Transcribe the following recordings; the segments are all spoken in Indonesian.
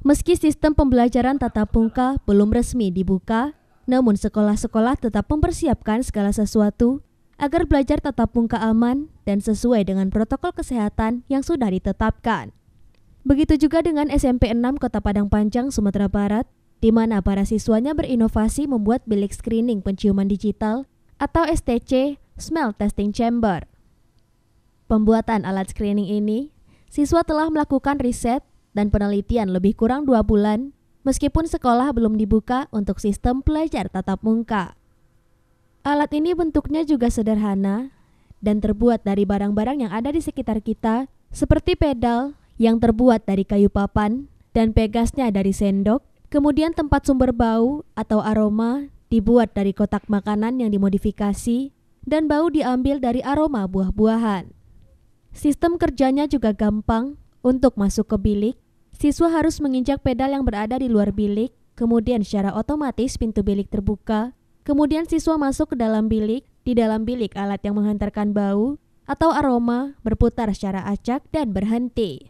Meski sistem pembelajaran tatap muka belum resmi dibuka, namun sekolah-sekolah tetap mempersiapkan segala sesuatu agar belajar tatap muka aman dan sesuai dengan protokol kesehatan yang sudah ditetapkan. Begitu juga dengan SMP 6 Kota Padang Panjang, Sumatera Barat, di mana para siswanya berinovasi membuat bilik screening penciuman digital atau STC Smell Testing Chamber. Pembuatan alat screening ini, siswa telah melakukan riset dan penelitian lebih kurang dua bulan, meskipun sekolah belum dibuka untuk sistem pelajar tatap muka. Alat ini bentuknya juga sederhana dan terbuat dari barang-barang yang ada di sekitar kita, seperti pedal yang terbuat dari kayu papan dan pegasnya dari sendok, kemudian tempat sumber bau atau aroma dibuat dari kotak makanan yang dimodifikasi, dan bau diambil dari aroma buah-buahan. Sistem kerjanya juga gampang untuk masuk ke bilik, siswa harus menginjak pedal yang berada di luar bilik, kemudian secara otomatis pintu bilik terbuka, kemudian siswa masuk ke dalam bilik, di dalam bilik alat yang menghantarkan bau atau aroma berputar secara acak dan berhenti.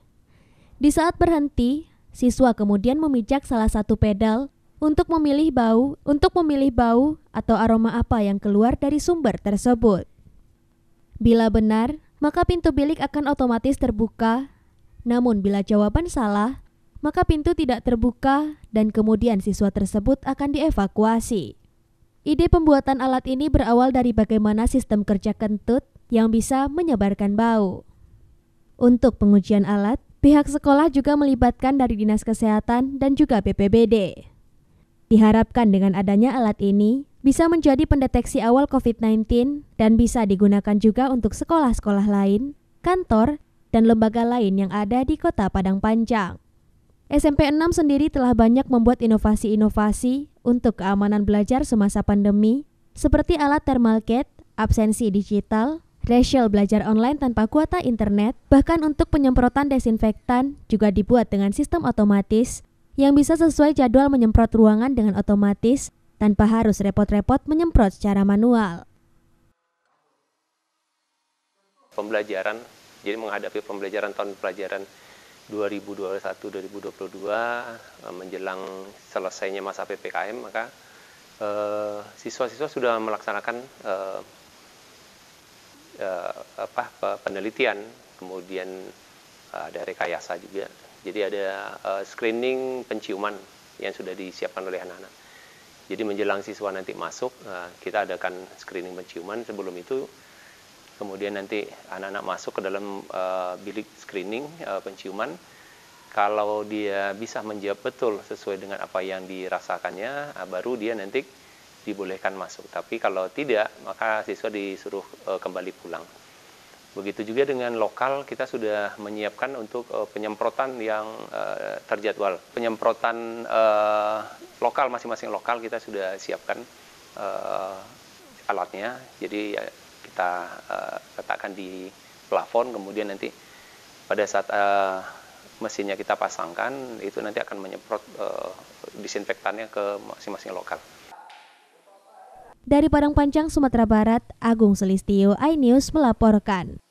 Di saat berhenti, siswa kemudian memijak salah satu pedal untuk memilih bau, untuk memilih bau atau aroma apa yang keluar dari sumber tersebut. Bila benar, maka pintu bilik akan otomatis terbuka namun bila jawaban salah, maka pintu tidak terbuka dan kemudian siswa tersebut akan dievakuasi. Ide pembuatan alat ini berawal dari bagaimana sistem kerja kentut yang bisa menyebarkan bau. Untuk pengujian alat, pihak sekolah juga melibatkan dari Dinas Kesehatan dan juga BPBD. Diharapkan dengan adanya alat ini bisa menjadi pendeteksi awal COVID-19 dan bisa digunakan juga untuk sekolah-sekolah lain, kantor, dan lembaga lain yang ada di Kota Padang Panjang. SMP 6 sendiri telah banyak membuat inovasi-inovasi untuk keamanan belajar semasa pandemi, seperti alat thermal kit, absensi digital, racial belajar online tanpa kuota internet, bahkan untuk penyemprotan desinfektan juga dibuat dengan sistem otomatis yang bisa sesuai jadwal menyemprot ruangan dengan otomatis tanpa harus repot-repot menyemprot secara manual. Pembelajaran jadi menghadapi pembelajaran tahun pelajaran 2021-2022 eh, menjelang selesainya masa PPKM maka eh, siswa-siswa eh, sudah melaksanakan eh, eh, apa penelitian kemudian eh, ada rekayasa juga. Jadi ada screening penciuman yang sudah disiapkan oleh anak-anak. Jadi menjelang siswa nanti masuk, kita adakan screening penciuman. Sebelum itu kemudian nanti anak-anak masuk ke dalam uh, bilik screening uh, penciuman. Kalau dia bisa menjawab betul sesuai dengan apa yang dirasakannya, uh, baru dia nanti dibolehkan masuk. Tapi kalau tidak, maka siswa disuruh uh, kembali pulang. Begitu juga dengan lokal, kita sudah menyiapkan untuk uh, penyemprotan yang uh, terjadwal. Penyemprotan uh, lokal, masing-masing lokal kita sudah siapkan uh, alatnya. Jadi ya, kita uh, letakkan di plafon kemudian nanti pada saat uh, mesinnya kita pasangkan itu nanti akan menyemprot uh, disinfektannya ke masing-masing lokal. Dari Padang Panjang, Sumatera Barat, Agung Selistio, iNews melaporkan.